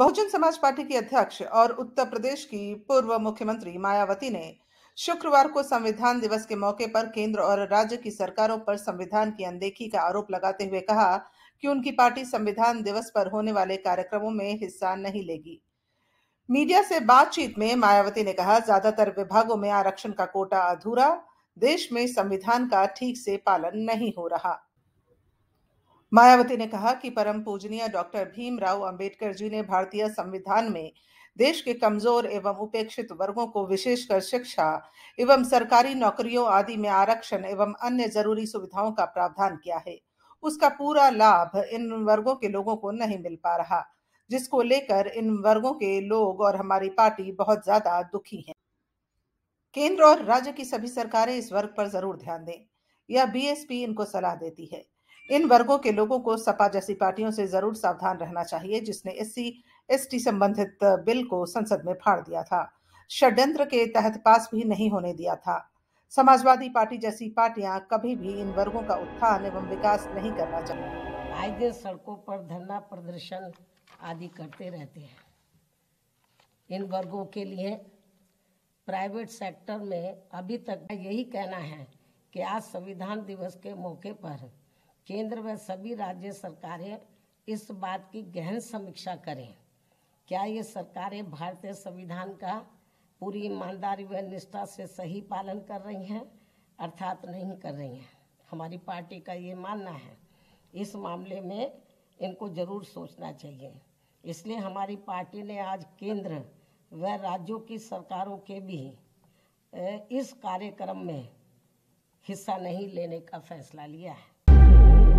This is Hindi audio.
बहुजन समाज पार्टी की अध्यक्ष और उत्तर प्रदेश की पूर्व मुख्यमंत्री मायावती ने शुक्रवार को संविधान दिवस के मौके पर केंद्र और राज्य की सरकारों पर संविधान की अनदेखी का आरोप लगाते हुए कहा कि उनकी पार्टी संविधान दिवस पर होने वाले कार्यक्रमों में हिस्सा नहीं लेगी मीडिया से बातचीत में मायावती ने कहा ज्यादातर विभागों में आरक्षण का कोटा अधूरा देश में संविधान का ठीक से पालन नहीं हो रहा मायावती ने कहा कि परम पूजनीय डॉक्टर भीमराव अंबेडकर जी ने भारतीय संविधान में देश के कमजोर एवं उपेक्षित वर्गों को विशेषकर शिक्षा एवं सरकारी नौकरियों आदि में आरक्षण एवं अन्य जरूरी सुविधाओं का प्रावधान किया है उसका पूरा लाभ इन वर्गों के लोगों को नहीं मिल पा रहा जिसको लेकर इन वर्गों के लोग और हमारी पार्टी बहुत ज्यादा दुखी है केंद्र और राज्य की सभी सरकारें इस वर्ग पर जरूर ध्यान दें यह बीएसपी इनको सलाह देती है इन वर्गों के लोगों को सपा जैसी पार्टियों से जरूर सावधान रहना चाहिए जिसने एस एसटी संबंधित बिल को संसद में फाड़ दिया था षड्यंत्र के तहत पास भी नहीं होने दिया था समाजवादी पार्टी जैसी पार्टियां कभी भी इन वर्गों का उत्थान एवं विकास नहीं करना चाहिए आज दिन सड़कों पर धरना प्रदर्शन आदि करते रहते हैं इन वर्गों के लिए प्राइवेट सेक्टर में अभी तक यही कहना है कि आज संविधान दिवस के मौके पर केंद्र व सभी राज्य सरकारें इस बात की गहन समीक्षा करें क्या ये सरकारें भारतीय संविधान का पूरी ईमानदारी व निष्ठा से सही पालन कर रही हैं अर्थात नहीं कर रही हैं हमारी पार्टी का ये मानना है इस मामले में इनको जरूर सोचना चाहिए इसलिए हमारी पार्टी ने आज केंद्र व राज्यों की सरकारों के भी इस कार्यक्रम में हिस्सा नहीं लेने का फैसला लिया है